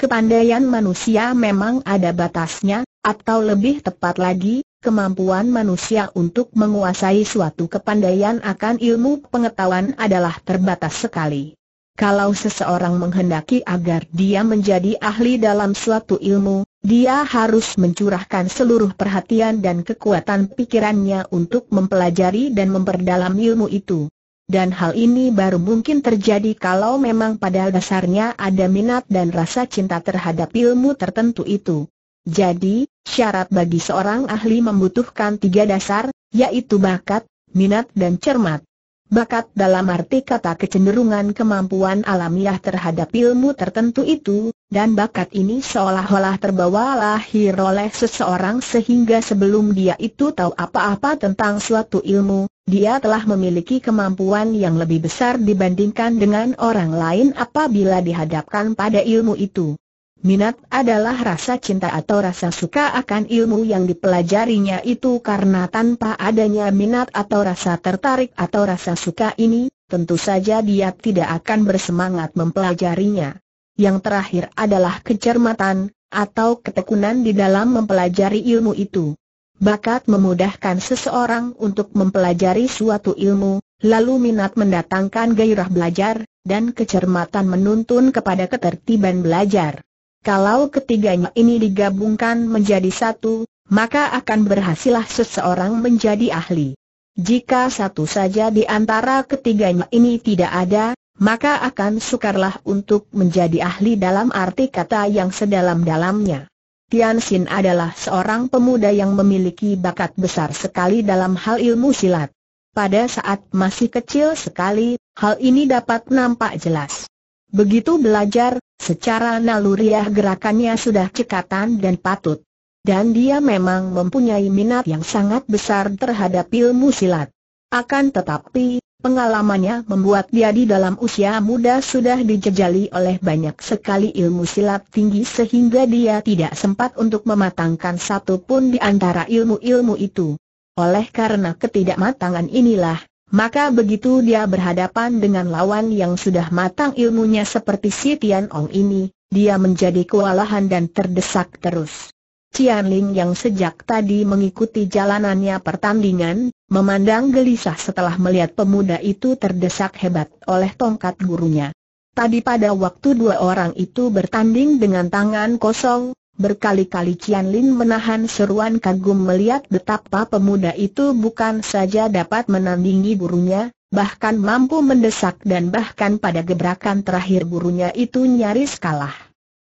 Kepandaian manusia memang ada batasnya, atau lebih tepat lagi, kemampuan manusia untuk menguasai suatu kepandaian akan ilmu pengetahuan adalah terbatas sekali. Kalau seseorang menghendaki agar dia menjadi ahli dalam suatu ilmu, dia harus mencurahkan seluruh perhatian dan kekuatan pikirannya untuk mempelajari dan memperdalam ilmu itu dan hal ini baru mungkin terjadi kalau memang pada dasarnya ada minat dan rasa cinta terhadap ilmu tertentu itu. Jadi, syarat bagi seorang ahli membutuhkan tiga dasar, yaitu bakat, minat dan cermat. Bakat dalam arti kata kecenderungan kemampuan alamiah terhadap ilmu tertentu itu, dan bakat ini seolah-olah terbawa lahir oleh seseorang sehingga sebelum dia itu tahu apa-apa tentang suatu ilmu, dia telah memiliki kemampuan yang lebih besar dibandingkan dengan orang lain apabila dihadapkan pada ilmu itu. Minat adalah rasa cinta atau rasa suka akan ilmu yang dipelajarinya itu karena tanpa adanya minat atau rasa tertarik atau rasa suka ini, tentu saja dia tidak akan bersemangat mempelajarinya. Yang terakhir adalah kecermatan, atau ketekunan di dalam mempelajari ilmu itu. Bakat memudahkan seseorang untuk mempelajari suatu ilmu, lalu minat mendatangkan gairah belajar, dan kecermatan menuntun kepada ketertiban belajar. Kalau ketiganya ini digabungkan menjadi satu, maka akan berhasillah seseorang menjadi ahli. Jika satu saja di antara ketiganya ini tidak ada, maka akan sukarlah untuk menjadi ahli dalam arti kata yang sedalam-dalamnya. Tian Xin adalah seorang pemuda yang memiliki bakat besar sekali dalam hal ilmu silat. Pada saat masih kecil sekali, hal ini dapat nampak jelas. Begitu belajar, Secara naluriah gerakannya sudah cekatan dan patut. Dan dia memang mempunyai minat yang sangat besar terhadap ilmu silat. Akan tetapi, pengalamannya membuat dia di dalam usia muda sudah dijejali oleh banyak sekali ilmu silat tinggi sehingga dia tidak sempat untuk mematangkan satu pun di antara ilmu-ilmu itu. Oleh karena ketidakmatangan inilah, maka begitu dia berhadapan dengan lawan yang sudah matang ilmunya seperti si Tian Ong ini, dia menjadi kewalahan dan terdesak terus. Cian Ling yang sejak tadi mengikuti jalanannya pertandingan, memandang gelisah setelah melihat pemuda itu terdesak hebat oleh tongkat gurunya. Tadi pada waktu dua orang itu bertanding dengan tangan kosong, Berkali-kali Cian Lin menahan seruan kagum melihat betapa pemuda itu bukan saja dapat menandingi gurunya, bahkan mampu mendesak dan bahkan pada gebrakan terakhir gurunya itu nyaris kalah.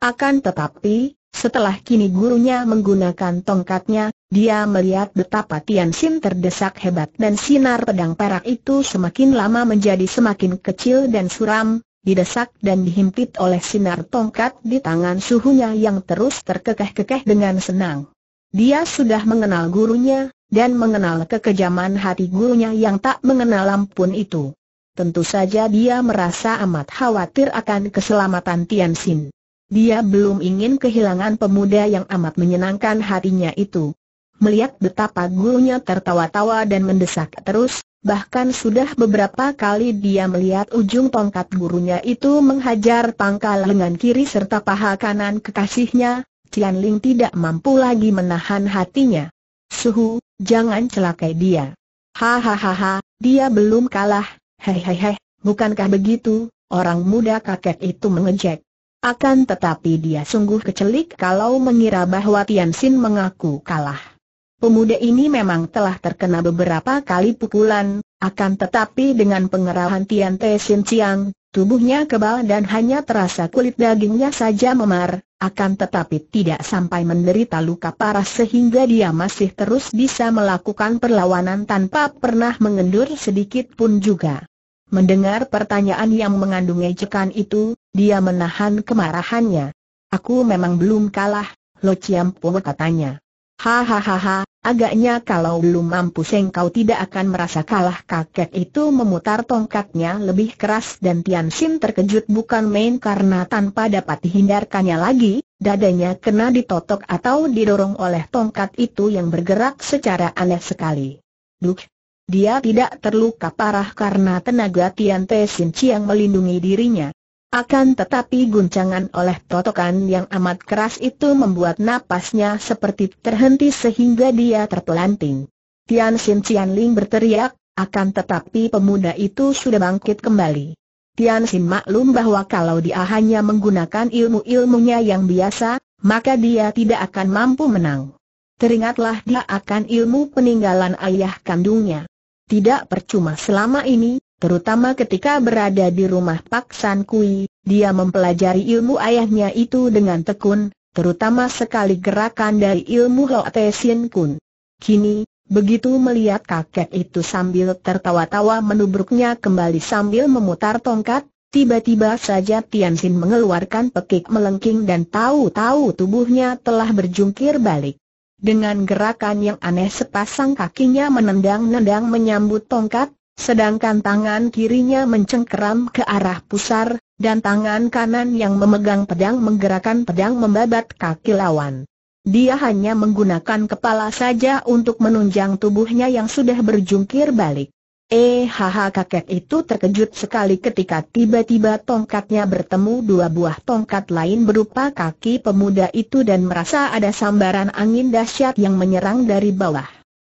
Akan tetapi, setelah kini gurunya menggunakan tongkatnya, dia melihat betapa Tian Xin terdesak hebat dan sinar pedang perak itu semakin lama menjadi semakin kecil dan suram, didesak dan dihimpit oleh sinar tongkat di tangan suhunya yang terus terkekeh-kekeh dengan senang. Dia sudah mengenal gurunya, dan mengenal kekejaman hati gurunya yang tak mengenal ampun itu. Tentu saja dia merasa amat khawatir akan keselamatan Tian Xin. Dia belum ingin kehilangan pemuda yang amat menyenangkan hatinya itu. Melihat betapa gurunya tertawa-tawa dan mendesak terus, Bahkan sudah beberapa kali dia melihat ujung tongkat gurunya itu menghajar pangkal lengan kiri serta paha kanan kekasihnya, Tian Ling tidak mampu lagi menahan hatinya. Suhu, jangan celakai dia. Hahaha, dia belum kalah, hehehe, bukankah begitu, orang muda kakek itu mengejek. Akan tetapi dia sungguh kecelik kalau mengira bahwa Tian Xin mengaku kalah. Pemuda ini memang telah terkena beberapa kali pukulan, akan tetapi dengan pengerahan Tian Te Sin Chiang, tubuhnya kebal dan hanya terasa kulit dagingnya saja memar, akan tetapi tidak sampai menderita luka parah sehingga dia masih terus bisa melakukan perlawanan tanpa pernah mengendur sedikit pun juga. Mendengar pertanyaan yang mengandung ejekan itu, dia menahan kemarahannya. Aku memang belum kalah, Lo Chiang Po katanya. Hahaha, Agaknya kalau belum mampu engkau tidak akan merasa kalah kakek itu memutar tongkatnya lebih keras dan Tian Xin terkejut bukan main karena tanpa dapat dihindarkannya lagi, dadanya kena ditotok atau didorong oleh tongkat itu yang bergerak secara aneh sekali. Duk, Dia tidak terluka parah karena tenaga Tian Te Sin Chiang melindungi dirinya. Akan tetapi guncangan oleh totokan yang amat keras itu membuat napasnya seperti terhenti sehingga dia terpelanting. Tian Xin Tian Ling berteriak, akan tetapi pemuda itu sudah bangkit kembali. Tian Xin maklum bahwa kalau dia hanya menggunakan ilmu-ilmunya yang biasa, maka dia tidak akan mampu menang. Teringatlah dia akan ilmu peninggalan ayah kandungnya. Tidak percuma selama ini, terutama ketika berada di rumah Pak San Kui, dia mempelajari ilmu ayahnya itu dengan tekun, terutama sekali gerakan dari ilmu Lo Te Sin Kun. Kini, begitu melihat kakek itu sambil tertawa-tawa menubruknya kembali sambil memutar tongkat, tiba-tiba saja Tian Xin mengeluarkan pekik melengking dan tahu-tahu tubuhnya telah berjungkir balik. Dengan gerakan yang aneh sepasang kakinya menendang-nendang menyambut tongkat, sedangkan tangan kirinya mencengkeram ke arah pusar, dan tangan kanan yang memegang pedang menggerakkan pedang membabat kaki lawan. Dia hanya menggunakan kepala saja untuk menunjang tubuhnya yang sudah berjungkir balik. Eh haha kakek itu terkejut sekali ketika tiba-tiba tongkatnya bertemu dua buah tongkat lain berupa kaki pemuda itu dan merasa ada sambaran angin dahsyat yang menyerang dari bawah.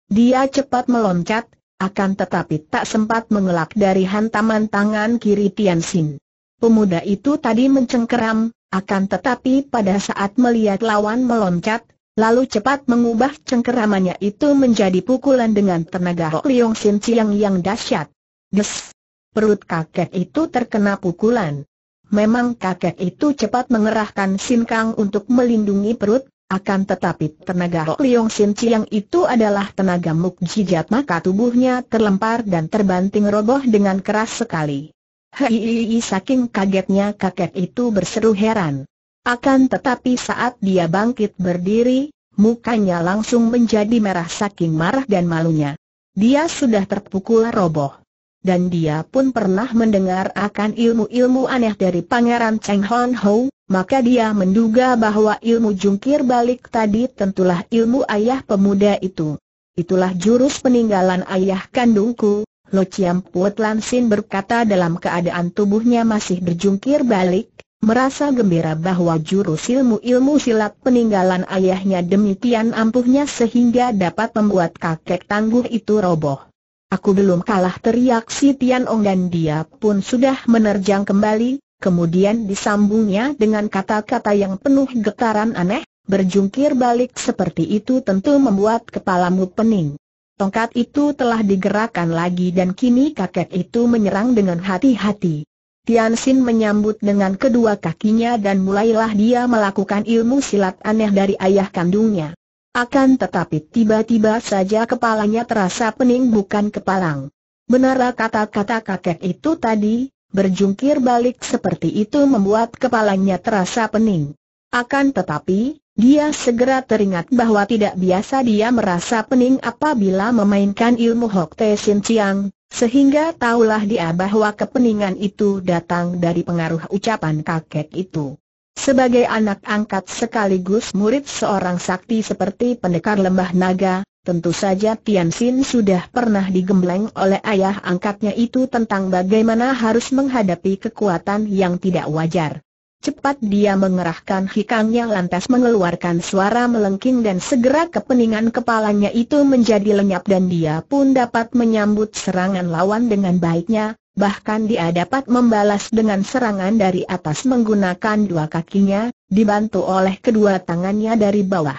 Dia cepat meloncat, akan tetapi tak sempat mengelak dari hantaman tangan kiri Tian Xin. Pemuda itu tadi mencengkeram, akan tetapi pada saat melihat lawan meloncat, lalu cepat mengubah cengkeramannya itu menjadi pukulan dengan tenaga Hok Leong Sin Chiang yang dahsyat. Des! Perut kakek itu terkena pukulan. Memang kakek itu cepat mengerahkan sinkang untuk melindungi perut, akan tetapi tenaga Hok Leong Sin Chiang itu adalah tenaga mukjizat maka tubuhnya terlempar dan terbanting roboh dengan keras sekali. Hei saking kagetnya kakek itu berseru heran. Akan tetapi saat dia bangkit berdiri, mukanya langsung menjadi merah saking marah dan malunya. Dia sudah terpukul roboh dan dia pun pernah mendengar akan ilmu-ilmu aneh dari Pangeran Cheng Hon Ho, maka dia menduga bahwa ilmu jungkir balik tadi tentulah ilmu ayah pemuda itu. Itulah jurus peninggalan ayah kandungku, Lo Chiam Puat Lansin berkata dalam keadaan tubuhnya masih berjungkir balik, merasa gembira bahwa jurus ilmu-ilmu silat peninggalan ayahnya demikian ampuhnya sehingga dapat membuat kakek tangguh itu roboh. Aku belum kalah teriak si Tian Ong dan dia pun sudah menerjang kembali, kemudian disambungnya dengan kata-kata yang penuh getaran aneh, berjungkir balik seperti itu tentu membuat kepalamu pening. Tongkat itu telah digerakkan lagi dan kini kakek itu menyerang dengan hati-hati. Tian Xin menyambut dengan kedua kakinya dan mulailah dia melakukan ilmu silat aneh dari ayah kandungnya. Akan tetapi tiba-tiba saja kepalanya terasa pening bukan kepalang. Benar kata-kata kakek itu tadi, berjungkir balik seperti itu membuat kepalanya terasa pening. Akan tetapi, dia segera teringat bahwa tidak biasa dia merasa pening apabila memainkan ilmu Hok Te Sin Chiang, sehingga tahulah dia bahwa kepeningan itu datang dari pengaruh ucapan kakek itu. Sebagai anak angkat sekaligus murid seorang sakti seperti pendekar lembah naga, tentu saja Tian Xin sudah pernah digembleng oleh ayah angkatnya itu tentang bagaimana harus menghadapi kekuatan yang tidak wajar. Cepat dia mengerahkan hikangnya lantas mengeluarkan suara melengking dan segera kepeningan kepalanya itu menjadi lenyap dan dia pun dapat menyambut serangan lawan dengan baiknya, bahkan dia dapat membalas dengan serangan dari atas menggunakan dua kakinya, dibantu oleh kedua tangannya dari bawah.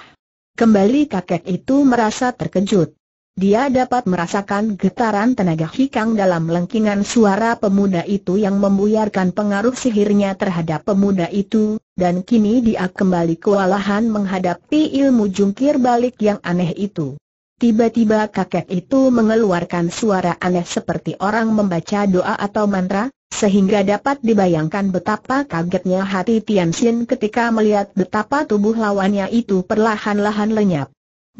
Kembali kakek itu merasa terkejut. Dia dapat merasakan getaran tenaga hikang dalam lengkingan suara pemuda itu yang membuyarkan pengaruh sihirnya terhadap pemuda itu, dan kini dia kembali kewalahan menghadapi ilmu jungkir balik yang aneh itu. Tiba-tiba kakek itu mengeluarkan suara aneh seperti orang membaca doa atau mantra, sehingga dapat dibayangkan betapa kagetnya hati Tian Xin ketika melihat betapa tubuh lawannya itu perlahan-lahan lenyap.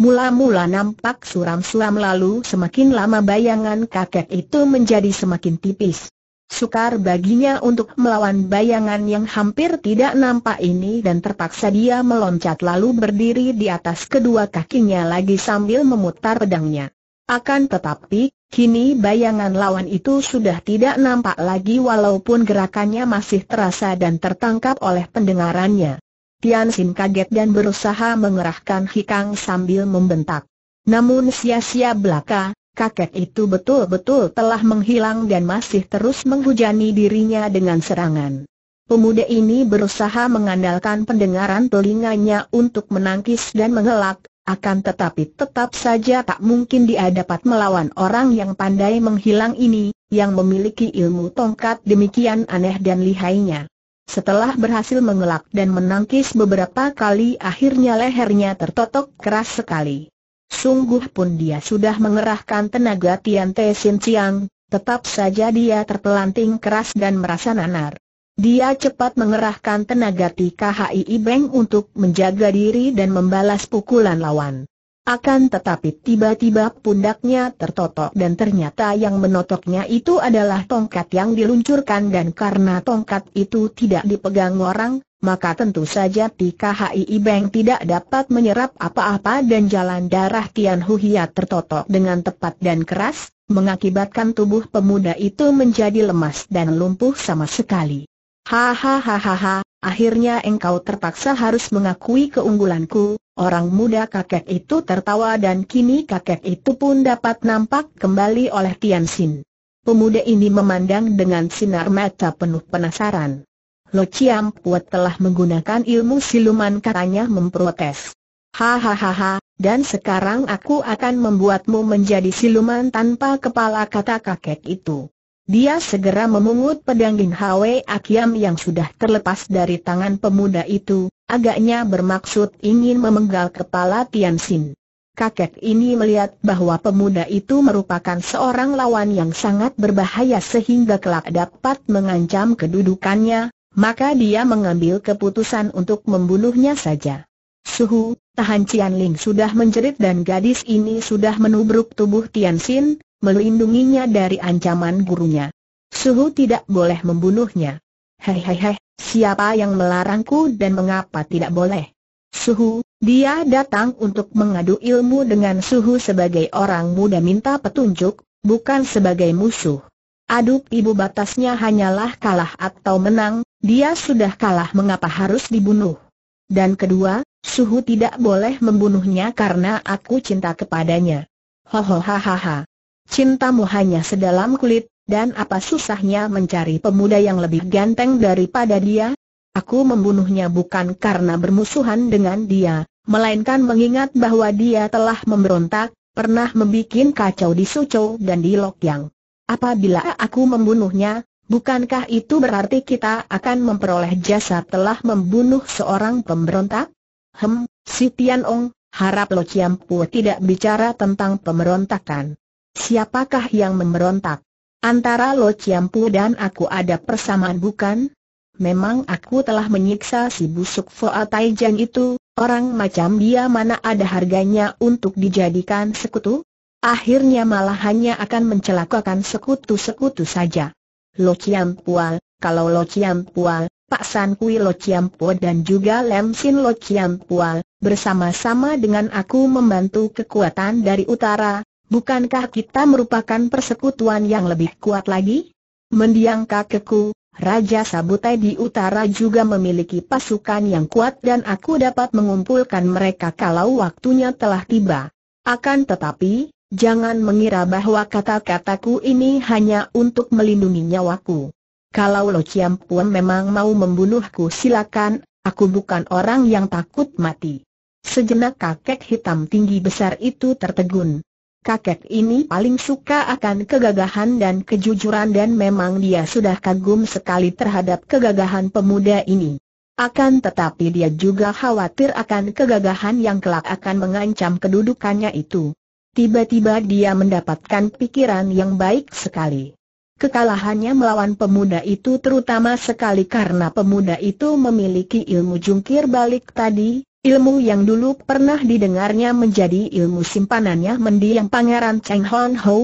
Mula-mula nampak suram-suram lalu semakin lama bayangan kakek itu menjadi semakin tipis. Sukar baginya untuk melawan bayangan yang hampir tidak nampak ini dan terpaksa dia meloncat lalu berdiri di atas kedua kakinya lagi sambil memutar pedangnya. Akan tetapi, kini bayangan lawan itu sudah tidak nampak lagi walaupun gerakannya masih terasa dan tertangkap oleh pendengarannya. Tian Xin kaget dan berusaha mengerahkan hikang sambil membentak. Namun sia-sia belaka, kakek itu betul-betul telah menghilang dan masih terus menghujani dirinya dengan serangan. Pemuda ini berusaha mengandalkan pendengaran telinganya untuk menangkis dan mengelak, akan tetapi tetap saja tak mungkin dia dapat melawan orang yang pandai menghilang ini, yang memiliki ilmu tongkat demikian aneh dan lihainya. Setelah berhasil mengelak dan menangkis beberapa kali akhirnya lehernya tertotok keras sekali. Sungguh pun dia sudah mengerahkan tenaga Tian Te Sin Chiang, tetap saja dia terpelanting keras dan merasa nanar. Dia cepat mengerahkan tenaga TKHI Beng untuk menjaga diri dan membalas pukulan lawan. Akan tetapi tiba-tiba pundaknya tertotok dan ternyata yang menotoknya itu adalah tongkat yang diluncurkan dan karena tongkat itu tidak dipegang orang, maka tentu saja TKHI Bank tidak dapat menyerap apa-apa dan jalan darah Tian Hia tertotok dengan tepat dan keras, mengakibatkan tubuh pemuda itu menjadi lemas dan lumpuh sama sekali. Hahaha, akhirnya engkau terpaksa harus mengakui keunggulanku, orang muda kakek itu tertawa dan kini kakek itu pun dapat nampak kembali oleh Tian Xin. Pemuda ini memandang dengan sinar mata penuh penasaran. Lo Chiam Puat telah menggunakan ilmu siluman katanya memprotes. Hahaha, dan sekarang aku akan membuatmu menjadi siluman tanpa kepala kata kakek itu. Dia segera memungut pedang Ging Hwe Akiam yang sudah terlepas dari tangan pemuda itu, agaknya bermaksud ingin memenggal kepala Tian Xin. Kakek ini melihat bahwa pemuda itu merupakan seorang lawan yang sangat berbahaya sehingga kelak dapat mengancam kedudukannya, maka dia mengambil keputusan untuk membunuhnya saja. Suhu, tahan Cian Ling sudah menjerit dan gadis ini sudah menubruk tubuh Tian Xin, melindunginya dari ancaman gurunya. Suhu tidak boleh membunuhnya. Hei hei hei, siapa yang melarangku dan mengapa tidak boleh? Suhu, dia datang untuk mengadu ilmu dengan Suhu sebagai orang muda minta petunjuk, bukan sebagai musuh. Aduk ibu batasnya hanyalah kalah atau menang, dia sudah kalah mengapa harus dibunuh? Dan kedua, Suhu tidak boleh membunuhnya karena aku cinta kepadanya. Ho ho Hohohahaha. Cintamu hanya sedalam kulit, dan apa susahnya mencari pemuda yang lebih ganteng daripada dia? Aku membunuhnya bukan karena bermusuhan dengan dia, melainkan mengingat bahwa dia telah memberontak, pernah membuat kacau di Suco dan di Lokyang. Apabila aku membunuhnya, Bukankah itu berarti kita akan memperoleh jasa telah membunuh seorang pemberontak? Hem, si Tian Ong, harap Lo Chiam Pu tidak bicara tentang pemberontakan. Siapakah yang memberontak? Antara Lo Chiam Pu dan aku ada persamaan bukan? Memang aku telah menyiksa si busuk Foa Taijan itu, orang macam dia mana ada harganya untuk dijadikan sekutu? Akhirnya malah hanya akan mencelakakan sekutu-sekutu saja. Lo Chiam Pua, kalau Lo Chiam Pua, Pak San Kui Lo Chiam Pua dan juga Lem Sin Lo Chiam Pua, bersama-sama dengan aku membantu kekuatan dari utara, bukankah kita merupakan persekutuan yang lebih kuat lagi? Mendiang kakekku, Raja Sabutai di utara juga memiliki pasukan yang kuat dan aku dapat mengumpulkan mereka kalau waktunya telah tiba. Akan tetapi, Jangan mengira bahwa kata-kataku ini hanya untuk melindungi nyawaku. Kalau Lo Chiam Puan memang mau membunuhku silakan, aku bukan orang yang takut mati. Sejenak kakek hitam tinggi besar itu tertegun. Kakek ini paling suka akan kegagahan dan kejujuran dan memang dia sudah kagum sekali terhadap kegagahan pemuda ini. Akan tetapi dia juga khawatir akan kegagahan yang kelak akan mengancam kedudukannya itu. Tiba-tiba dia mendapatkan pikiran yang baik sekali. Kekalahannya melawan pemuda itu terutama sekali karena pemuda itu memiliki ilmu jungkir balik tadi, ilmu yang dulu pernah didengarnya menjadi ilmu simpanannya mendiang pangeran Cheng Hon Ho.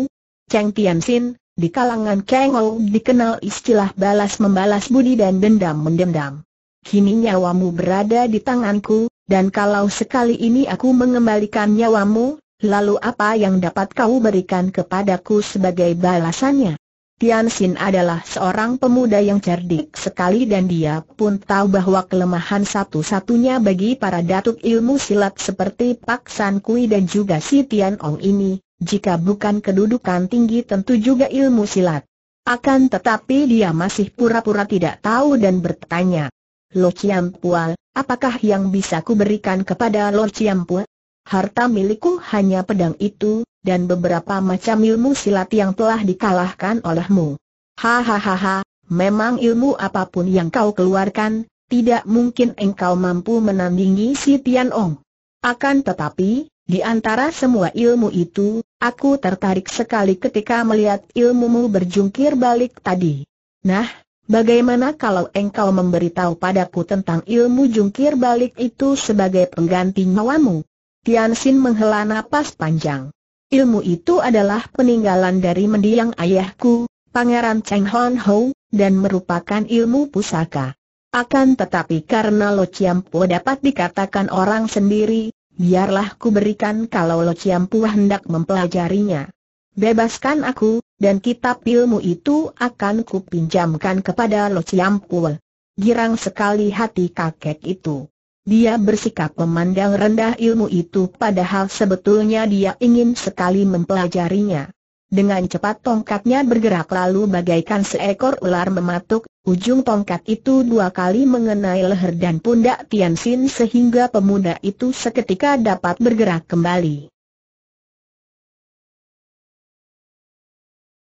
Cheng Tianxin, di kalangan Cheng Ho dikenal istilah balas membalas budi dan dendam mendendam. Kini nyawamu berada di tanganku, dan kalau sekali ini aku mengembalikan nyawamu, Lalu apa yang dapat kau berikan kepadaku sebagai balasannya? Tian Xin adalah seorang pemuda yang cerdik sekali dan dia pun tahu bahwa kelemahan satu-satunya bagi para datuk ilmu silat seperti Pak San Kui dan juga si Tian Ong ini, jika bukan kedudukan tinggi tentu juga ilmu silat. Akan tetapi dia masih pura-pura tidak tahu dan bertanya. Lo Chiam Pual, apakah yang bisa kuberikan kepada Lo Chiam Pual? Harta milikku hanya pedang itu, dan beberapa macam ilmu silat yang telah dikalahkan olehmu. Hahaha, memang ilmu apapun yang kau keluarkan, tidak mungkin engkau mampu menandingi si Tian Ong. Akan tetapi, di antara semua ilmu itu, aku tertarik sekali ketika melihat ilmumu berjungkir balik tadi. Nah, bagaimana kalau engkau memberitahu padaku tentang ilmu jungkir balik itu sebagai pengganti nyawamu? Tian Xin menghela napas panjang. Ilmu itu adalah peninggalan dari mendiang ayahku, Pangeran Cheng Hon Ho, dan merupakan ilmu pusaka. Akan tetapi karena Lo Chiampu dapat dikatakan orang sendiri, biarlah ku berikan kalau Lo Chiampu hendak mempelajarinya. Bebaskan aku, dan kitab ilmu itu akan ku pinjamkan kepada Lo Chiampu. Girang sekali hati kakek itu. Dia bersikap memandang rendah ilmu itu padahal sebetulnya dia ingin sekali mempelajarinya. Dengan cepat tongkatnya bergerak lalu bagaikan seekor ular mematuk, ujung tongkat itu dua kali mengenai leher dan pundak Tianxin sehingga pemuda itu seketika dapat bergerak kembali.